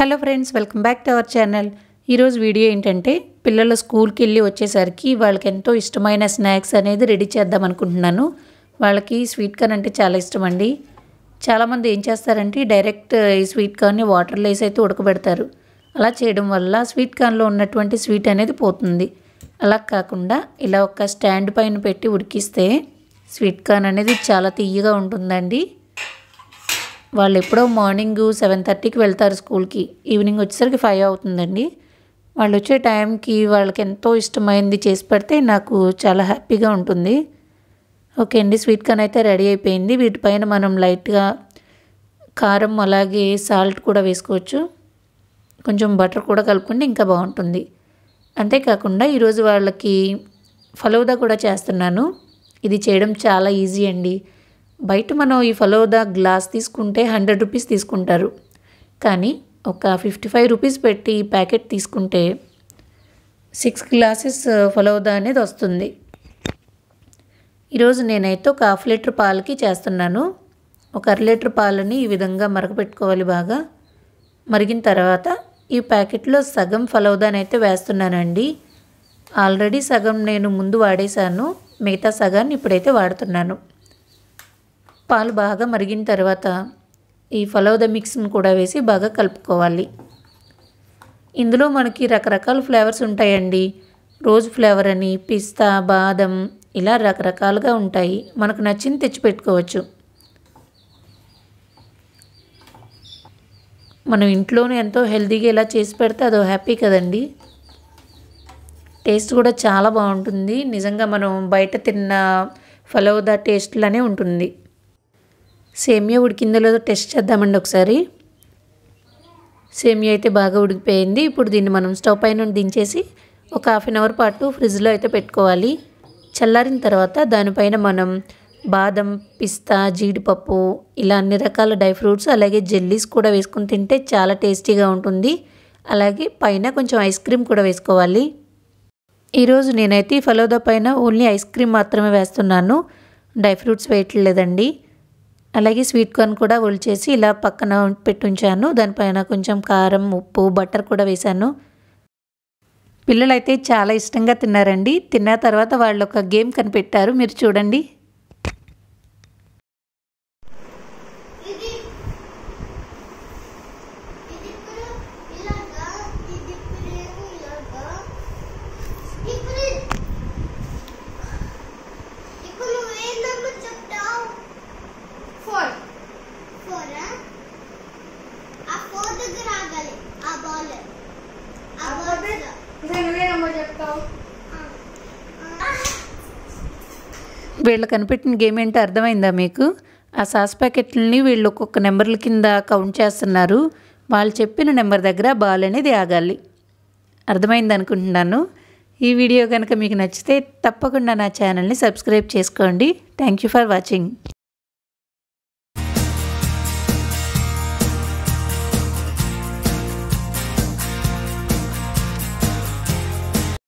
hello friends welcome back to our channel ఈరోజు video ఏంటంటే పిల్లలు స్కూల్కి వెళ్ళి వచ్చేసరికి వాళ్ళకి ఎంతో ఇష్టమైన స్నాక్స్ అనేది రెడీ చేద్దాం అనుకుంటున్నాను వాళ్ళకి స్వీట్ కార్న్ అంటే చాలా ఇష్టం అండి చాలామంది ఏం చేస్తారంటే డైరెక్ట్ ఈ స్వీట్ కార్న్ని వాటర్ లేస్ అయితే ఉడకబెడతారు అలా చేయడం వల్ల స్వీట్ కార్న్లో ఉన్నటువంటి స్వీట్ అనేది పోతుంది అలా కాకుండా ఇలా ఒక స్టాండ్ పైన పెట్టి ఉడికిస్తే స్వీట్ కార్న్ అనేది చాలా తీయగా ఉంటుందండి వాళ్ళు ఎప్పుడో మార్నింగ్ సెవెన్ థర్టీకి వెళ్తారు స్కూల్కి ఈవినింగ్ వచ్చేసరికి ఫైవ్ అవుతుందండి వాళ్ళు వచ్చే టైంకి వాళ్ళకి ఎంతో ఇష్టమైంది చేసి పెడితే నాకు చాలా హ్యాపీగా ఉంటుంది ఓకే అండి స్వీట్ కార్న్ అయితే రెడీ అయిపోయింది వీటిపైన మనం లైట్గా కారం అలాగే సాల్ట్ కూడా వేసుకోవచ్చు కొంచెం బటర్ కూడా కలుపుకుంటే ఇంకా బాగుంటుంది అంతేకాకుండా ఈరోజు వాళ్ళకి ఫలోదా కూడా చేస్తున్నాను ఇది చేయడం చాలా ఈజీ అండి బయట మనం ఈ ఫలోదా గ్లాస్ తీసుకుంటే హండ్రెడ్ రూపీస్ తీసుకుంటారు కానీ ఒక ఫిఫ్టీ ఫైవ్ రూపీస్ పెట్టి ఈ ప్యాకెట్ తీసుకుంటే సిక్స్ గ్లాసెస్ ఫలోదా అనేది వస్తుంది ఈరోజు నేనైతే ఒక హాఫ్ లీటర్ పాలకి చేస్తున్నాను ఒక అర లీటర్ పాలని ఈ విధంగా మరగపెట్టుకోవాలి బాగా మరిగిన తర్వాత ఈ ప్యాకెట్లో సగం అయితే వేస్తున్నానండి ఆల్రెడీ సగం నేను ముందు వాడేశాను మిగతా సగాన్ని ఇప్పుడైతే వాడుతున్నాను పాలు బాగా మరిగిన తర్వాత ఈ ఫలోద మిక్స్ని కూడా వేసి బాగా కలుపుకోవాలి ఇందులో మనకి రకరకాల ఫ్లేవర్స్ ఉంటాయండి రోజ్ ఫ్లేవర్ అని పిస్తా బాదం ఇలా రకరకాలుగా ఉంటాయి మనకు నచ్చింది తెచ్చిపెట్టుకోవచ్చు మనం ఇంట్లోనే ఎంతో హెల్తీగా ఇలా చేసి పెడితే అదో హ్యాపీ కదండి టేస్ట్ కూడా చాలా బాగుంటుంది నిజంగా మనం బయట తిన్న ఫలోదా టేస్ట్లోనే ఉంటుంది సేమియా ఉడికిందో టెస్ట్ చేద్దామండి ఒకసారి సేమియా అయితే బాగా ఉడికిపోయింది ఇప్పుడు దీన్ని మనం స్టవ్ పైన దించేసి ఒక హాఫ్ అన్ అవర్ పాటు ఫ్రిడ్జ్లో అయితే పెట్టుకోవాలి చల్లారిన తర్వాత దానిపైన మనం బాదం పిస్తా జీడిపప్పు ఇలా అన్ని రకాల డ్రై ఫ్రూట్స్ అలాగే జెల్లీస్ కూడా వేసుకుని తింటే చాలా టేస్టీగా ఉంటుంది అలాగే పైన కొంచెం ఐస్ క్రీమ్ కూడా వేసుకోవాలి ఈరోజు నేనైతే ఫలోదా పైన ఓన్లీ ఐస్ క్రీమ్ మాత్రమే వేస్తున్నాను డ్రై ఫ్రూట్స్ వేయట్లేదండి అలాగే స్వీట్ కార్న్ కూడా ఒలిచేసి ఇలా పక్కన పెట్టి ఉంచాను దానిపైన కొంచెం కారం ఉప్పు బటర్ కూడా వేశాను పిల్లలైతే చాలా ఇష్టంగా తిన్నారండి తిన్న తర్వాత వాళ్ళు ఒక గేమ్ కనిపెట్టారు మీరు చూడండి వీళ్ళు కనిపెట్టిన గేమ్ ఏంటో అర్థమైందా మీకు ఆ సాస్ ప్యాకెట్లని వీళ్ళు ఒక్కొక్క నెంబర్ల కింద కౌంట్ చేస్తున్నారు వాళ్ళు చెప్పిన నెంబర్ దగ్గర బాల్ అనేది ఆగాలి అర్థమైంది అనుకుంటున్నాను ఈ వీడియో కనుక మీకు నచ్చితే తప్పకుండా నా ఛానల్ని సబ్స్క్రైబ్ చేసుకోండి థ్యాంక్ యూ ఫర్ వాచింగ్